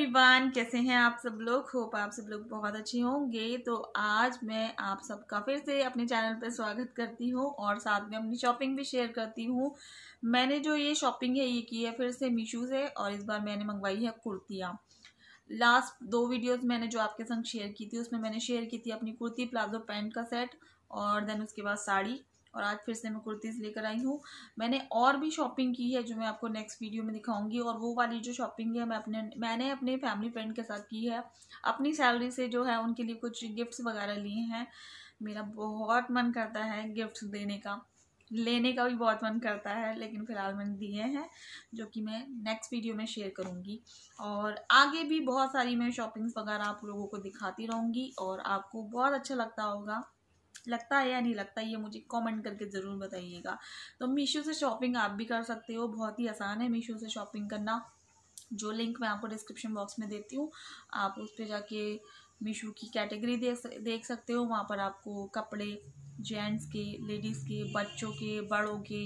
everyone कैसे हैं आप सब लोग होप आप सब लोग बहुत अच्छे होंगे तो आज मैं आप सबका फिर से अपने चैनल पर स्वागत करती हूँ और साथ में अपनी शॉपिंग भी शेयर करती हूँ मैंने जो ये शॉपिंग है ये की है फिर से मीशो से और इस बार मैंने मंगवाई है कुर्तियाँ लास्ट दो वीडियोस मैंने जो आपके संग शेयर की थी उसमें मैंने शेयर की थी अपनी कुर्ती प्लाजो पैंट का सेट और देन उसके बाद साड़ी और आज फिर से मैं कुर्तीज़ लेकर आई हूँ मैंने और भी शॉपिंग की है जो मैं आपको नेक्स्ट वीडियो में दिखाऊंगी और वो वाली जो शॉपिंग है मैं अपने मैंने अपने फैमिली फ्रेंड के साथ की है अपनी सैलरी से जो है उनके लिए कुछ गिफ्ट्स वगैरह लिए हैं मेरा बहुत मन करता है गिफ्ट देने का लेने का भी बहुत मन करता है लेकिन फ़िलहाल मैंने दिए हैं जो कि मैं नेक्स्ट वीडियो में शेयर करूँगी और आगे भी बहुत सारी मैं शॉपिंग्स वगैरह आप लोगों को दिखाती रहूँगी और आपको बहुत अच्छा लगता होगा लगता है या नहीं लगता ये मुझे कमेंट करके ज़रूर बताइएगा तो मीशो से शॉपिंग आप भी कर सकते हो बहुत ही आसान है मीशो से शॉपिंग करना जो लिंक मैं आपको डिस्क्रिप्शन बॉक्स में देती हूँ आप उस पर जाके मीशो की कैटेगरी देख देख सकते हो वहाँ पर आपको कपड़े जेंट्स के लेडीज़ के बच्चों के बड़ों के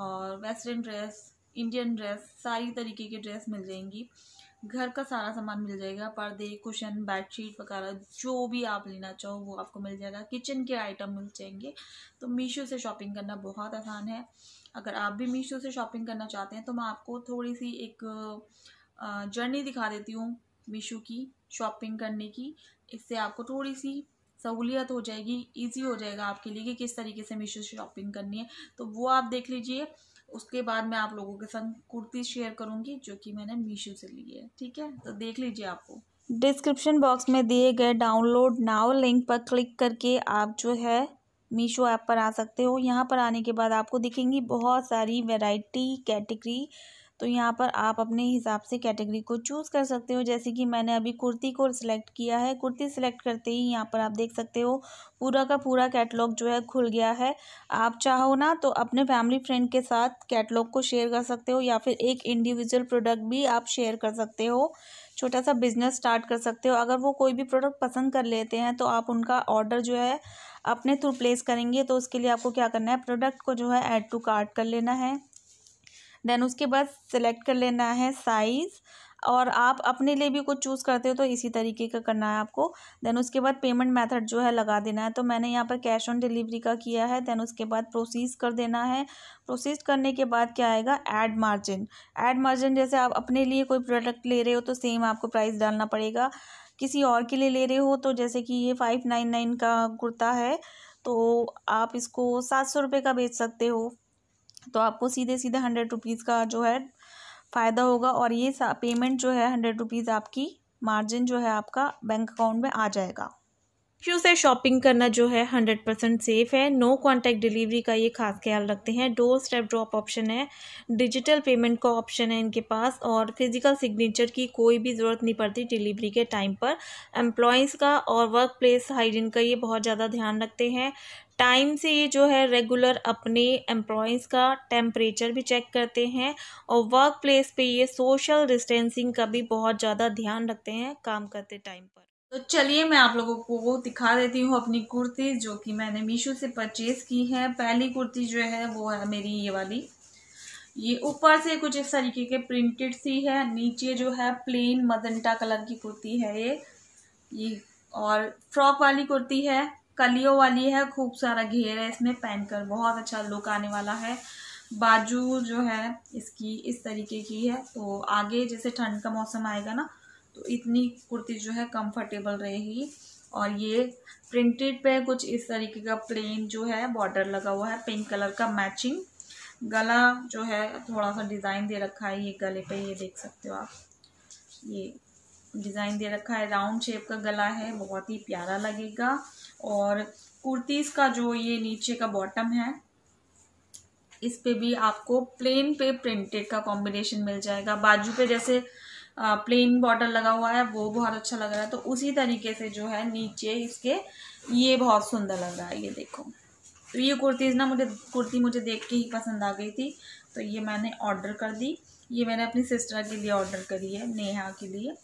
और वेस्टर्न ड्रेस इंडियन ड्रेस सारी तरीके की ड्रेस मिल जाएंगी घर का सारा सामान मिल जाएगा पर्दे कुशन बेडशीट वगैरह जो भी आप लेना चाहो वो आपको मिल जाएगा किचन के आइटम मिल जाएंगे तो मीशो से शॉपिंग करना बहुत आसान है अगर आप भी मीशो से शॉपिंग करना चाहते हैं तो मैं आपको थोड़ी सी एक जर्नी दिखा देती हूँ मीशो की शॉपिंग करने की इससे आपको थोड़ी सी सहूलियत हो जाएगी इजी हो जाएगा आपके लिए कि किस तरीके से मीशो से शॉपिंग करनी है तो वो आप देख लीजिए उसके बाद मैं आप लोगों के साथ कुर्ती शेयर करूंगी जो कि मैंने मीशो से ली है ठीक है तो देख लीजिए आपको डिस्क्रिप्शन बॉक्स में दिए गए डाउनलोड नाव लिंक पर क्लिक करके आप जो है मीशो ऐप पर आ सकते हो यहाँ पर आने के बाद आपको दिखेंगी बहुत सारी वैरायटी कैटेगरी तो यहाँ पर आप अपने हिसाब से कैटेगरी को चूज़ कर सकते हो जैसे कि मैंने अभी कुर्ती को सिलेक्ट किया है कुर्ती सिलेक्ट करते ही यहाँ पर आप देख सकते हो पूरा का पूरा कैटलॉग जो है खुल गया है आप चाहो ना तो अपने फैमिली फ्रेंड के साथ कैटलॉग को शेयर कर सकते हो या फिर एक इंडिविजुअल प्रोडक्ट भी आप शेयर कर सकते हो छोटा सा बिजनेस स्टार्ट कर सकते हो अगर वो कोई भी प्रोडक्ट पसंद कर लेते हैं तो आप उनका ऑर्डर जो है अपने थ्रू प्लेस करेंगे तो उसके लिए आपको क्या करना है प्रोडक्ट को जो है ऐड टू कार्ट कर लेना है देन उसके बाद सेलेक्ट कर लेना है साइज़ और आप अपने लिए भी कुछ चूज़ करते हो तो इसी तरीके का करना है आपको देन उसके बाद पेमेंट मेथड जो है लगा देना है तो मैंने यहाँ पर कैश ऑन डिलीवरी का किया है देन उसके बाद प्रोसीस कर देना है प्रोसीस करने के बाद क्या आएगा ऐड मार्जिन ऐड मार्जिन जैसे आप अपने लिए कोई प्रोडक्ट ले रहे हो तो सेम आपको प्राइस डालना पड़ेगा किसी और के लिए ले रहे हो तो जैसे कि ये फाइव नाइन नाइन का कुर्ता है तो आप इसको सात सौ रुपये का बेच सकते हो तो आपको सीधे सीधे हंड्रेड रुपीज़ का जो है फ़ायदा होगा और ये पेमेंट जो है हंड्रेड रुपीज़ आपकी मार्जिन जो है आपका बैंक अकाउंट में आ जाएगा क्यों से शॉपिंग करना जो है हंड्रेड परसेंट सेफ़ है नो कॉन्टैक्ट डिलीवरी का ये खास ख्याल रखते हैं डोर स्टेप ड्रॉप ऑप्शन है डिजिटल पेमेंट का ऑप्शन है इनके पास और फिजिकल सिग्नेचर की कोई भी ज़रूरत नहीं पड़ती डिलीवरी के टाइम पर एम्प्लॉयज़ का और वर्क प्लेस हाइजीन का ये बहुत ज़्यादा ध्यान रखते हैं टाइम से ये जो है रेगुलर अपने एम्प्लॉयज़ का टेम्परेचर भी चेक करते हैं और वर्क प्लेस पे ये सोशल डिस्टेंसिंग का भी बहुत ज़्यादा ध्यान रखते हैं काम करते टाइम पर तो चलिए मैं आप लोगों को दिखा देती हूँ अपनी कुर्ती जो कि मैंने मीशो से परचेज़ की है पहली कुर्ती जो है वो है मेरी ये वाली ये ऊपर से कुछ इस तरीके के प्रिंटेड सी है नीचे जो है प्लेन मदनटा कलर की कुर्ती है ये ये और फ्रॉक वाली कुर्ती है कलियों वाली है खूब सारा घेर है इसमें पहनकर बहुत अच्छा लुक आने वाला है बाजू जो है इसकी इस तरीके की है तो आगे जैसे ठंड का मौसम आएगा ना तो इतनी कुर्ती जो है कंफर्टेबल रहेगी और ये प्रिंटेड पे कुछ इस तरीके का प्लेन जो है बॉर्डर लगा हुआ है पिंक कलर का मैचिंग गला जो है थोड़ा सा डिज़ाइन दे रखा है ये गले पे ये देख सकते हो आप ये डिज़ाइन दे रखा है राउंड शेप का गला है बहुत ही प्यारा लगेगा और कुर्तीज़ का जो ये नीचे का बॉटम है इस पे भी आपको प्लेन पे प्रिंटेड का कॉम्बिनेशन मिल जाएगा बाजू पे जैसे प्लेन बॉर्डर लगा हुआ है वो बहुत अच्छा लग रहा है तो उसी तरीके से जो है नीचे इसके ये बहुत सुंदर लग रहा है ये देखो तो ये कुर्तीज़ ना मुझे कुर्ती मुझे देख के ही पसंद आ गई थी तो ये मैंने ऑर्डर कर दी ये मैंने अपनी सिस्टर के लिए ऑर्डर करी है नेहा के लिए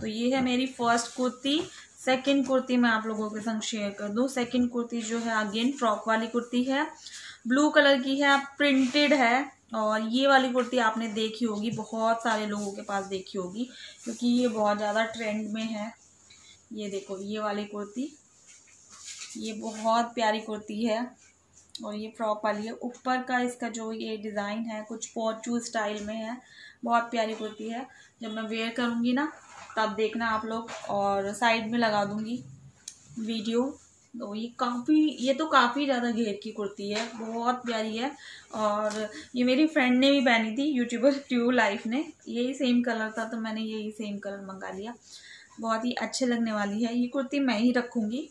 तो ये है मेरी फर्स्ट कुर्ती सेकंड कुर्ती मैं आप लोगों के संग शेयर कर दूँ सेकंड कुर्ती जो है अगेन फ्रॉक वाली कुर्ती है ब्लू कलर की है प्रिंटेड है और ये वाली कुर्ती आपने देखी होगी बहुत सारे लोगों के पास देखी होगी क्योंकि ये बहुत ज़्यादा ट्रेंड में है ये देखो ये वाली कुर्ती ये बहुत प्यारी कुर्ती है और ये फ्रॉक वाली है ऊपर का इसका जो ये डिज़ाइन है कुछ पोचू स्टाइल में है बहुत प्यारी कुर्ती है जब मैं वेयर करूँगी ना तब देखना आप लोग और साइड में लगा दूँगी वीडियो तो ये काफ़ी ये तो काफ़ी ज़्यादा घेर की कुर्ती है बहुत प्यारी है और ये मेरी फ्रेंड ने भी पहनी थी यूट्यूबर ट्यू लाइफ ने यही सेम कलर था तो मैंने यही सेम कलर मंगा लिया बहुत ही अच्छे लगने वाली है ये कुर्ती मैं ही रखूँगी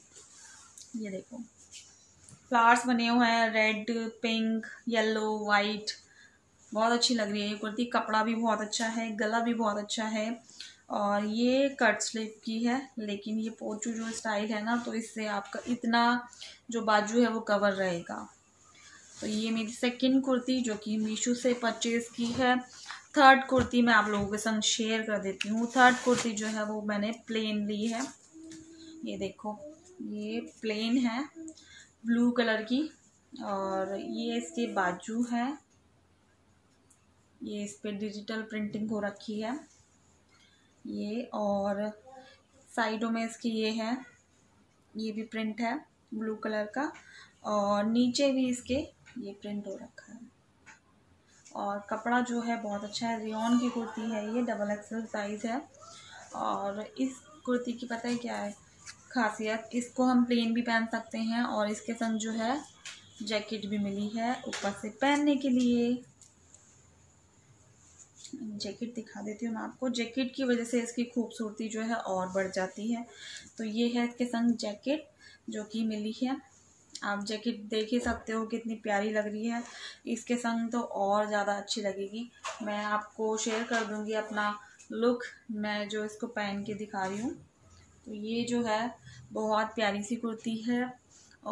ये देखो फ्लावर्स बने हुए हैं रेड पिंक येलो वाइट बहुत अच्छी लग रही है ये कुर्ती कपड़ा भी बहुत अच्छा है गला भी बहुत अच्छा है और ये कट स्लीव की है लेकिन ये पोचू जो स्टाइल है ना तो इससे आपका इतना जो बाजू है वो कवर रहेगा तो ये मेरी सेकंड कुर्ती जो कि मीशो से परचेज़ की है थर्ड कुर्ती मैं आप लोगों के संग शेयर कर देती हूँ थर्ड कुर्ती जो है वो मैंने प्लेन ली है ये देखो ये प्लेन है ब्लू कलर की और ये इसके बाजू है ये इस पर डिजिटल प्रिंटिंग हो रखी है ये और साइडों में इसके ये है ये भी प्रिंट है ब्लू कलर का और नीचे भी इसके ये प्रिंट हो रखा है और कपड़ा जो है बहुत अच्छा है रियॉन की कुर्ती है ये डबल एक्सल साइज़ है और इस कुर्ती की पता है क्या है खासियत इसको हम प्लेन भी पहन सकते हैं और इसके संग जो है जैकेट भी मिली है ऊपर से पहनने के लिए जैकेट दिखा देती हूँ मैं आपको जैकेट की वजह से इसकी खूबसूरती जो है और बढ़ जाती है तो ये है इसके संग जैकेट जो कि मिली है आप जैकेट देख ही सकते हो कितनी प्यारी लग रही है इसके संग तो और ज़्यादा अच्छी लगेगी मैं आपको शेयर कर दूँगी अपना लुक मैं जो इसको पहन के दिखा रही हूँ तो ये जो है बहुत प्यारी सी कुर्ती है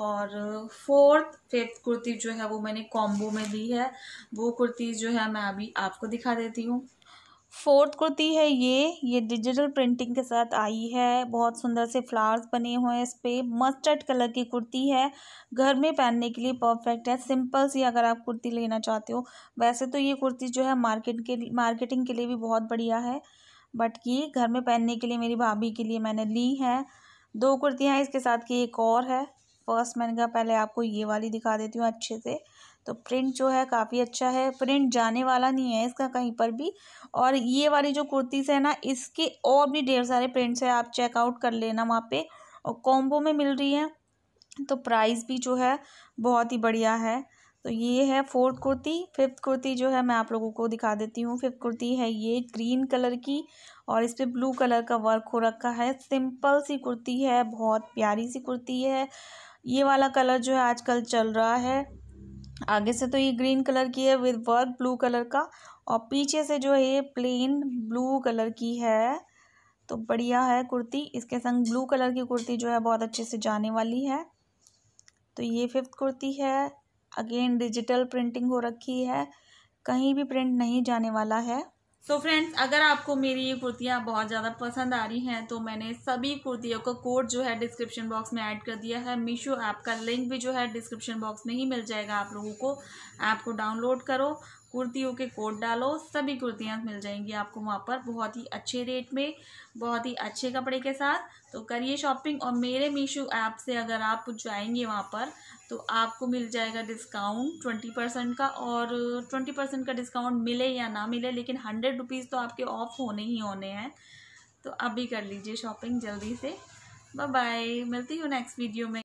और फोर्थ फिफ्थ कुर्ती जो है वो मैंने कॉम्बो में ली है वो कुर्ती जो है मैं अभी आपको दिखा देती हूँ फोर्थ कुर्ती है ये ये डिजिटल प्रिंटिंग के साथ आई है बहुत सुंदर से फ्लावर्स बने हुए हैं इस पर मस्टर्ड कलर की कुर्ती है घर में पहनने के लिए परफेक्ट है सिंपल सी अगर आप कुर्ती लेना चाहते हो वैसे तो ये कुर्ती जो है मार्केट के मार्केटिंग के लिए भी बहुत बढ़िया है बट ये घर में पहनने के लिए मेरी भाभी के लिए मैंने ली है दो कुर्तियाँ इसके साथ की एक और है फर्स्ट मैंने कहा पहले आपको ये वाली दिखा देती हूँ अच्छे से तो प्रिंट जो है काफ़ी अच्छा है प्रिंट जाने वाला नहीं है इसका कहीं पर भी और ये वाली जो कुर्तीस है ना इसके और भी ढेर सारे प्रिंट्स हैं आप चेकआउट कर लेना वहाँ पे और कॉम्बो में मिल रही है तो प्राइस भी जो है बहुत ही बढ़िया है तो ये है फोर्थ कुर्ती फिफ्थ कुर्ती जो है मैं आप लोगों को दिखा देती हूँ फिफ्थ कुर्ती है ये ग्रीन कलर की और इस पर ब्लू कलर का वर्क हो रखा है सिंपल सी कुर्ती है बहुत प्यारी सी कुर्ती है ये वाला कलर जो है आजकल चल रहा है आगे से तो ये ग्रीन कलर की है विद वर्क ब्लू कलर का और पीछे से जो है ये प्लेन ब्लू कलर की है तो बढ़िया है कुर्ती इसके संग ब्लू कलर की कुर्ती जो है बहुत अच्छे से जाने वाली है तो ये फिफ्थ कुर्ती है अगेन डिजिटल प्रिंटिंग हो रखी है कहीं भी प्रिंट नहीं जाने वाला है सो so फ्रेंड्स अगर आपको मेरी ये कुर्तियाँ बहुत ज़्यादा पसंद आ रही हैं तो मैंने सभी कुर्तियों का कोड जो है डिस्क्रिप्शन बॉक्स में ऐड कर दिया है मीशो ऐप का लिंक भी जो है डिस्क्रिप्शन बॉक्स में ही मिल जाएगा आप लोगों को ऐप को डाउनलोड करो कुर्तियों के कोड डालो सभी कुर्तियाँ मिल जाएंगी आपको वहाँ पर बहुत ही अच्छे रेट में बहुत ही अच्छे कपड़े के साथ तो करिए शॉपिंग और मेरे मीशो ऐप से अगर आप जाएंगे वहाँ पर तो आपको मिल जाएगा डिस्काउंट ट्वेंटी परसेंट का और ट्वेंटी परसेंट का डिस्काउंट मिले या ना मिले लेकिन हंड्रेड रुपीज़ तो आपके ऑफ होने ही होने हैं तो अभी कर लीजिए शॉपिंग जल्दी से बाय बाय मिलती हूँ नेक्स्ट वीडियो में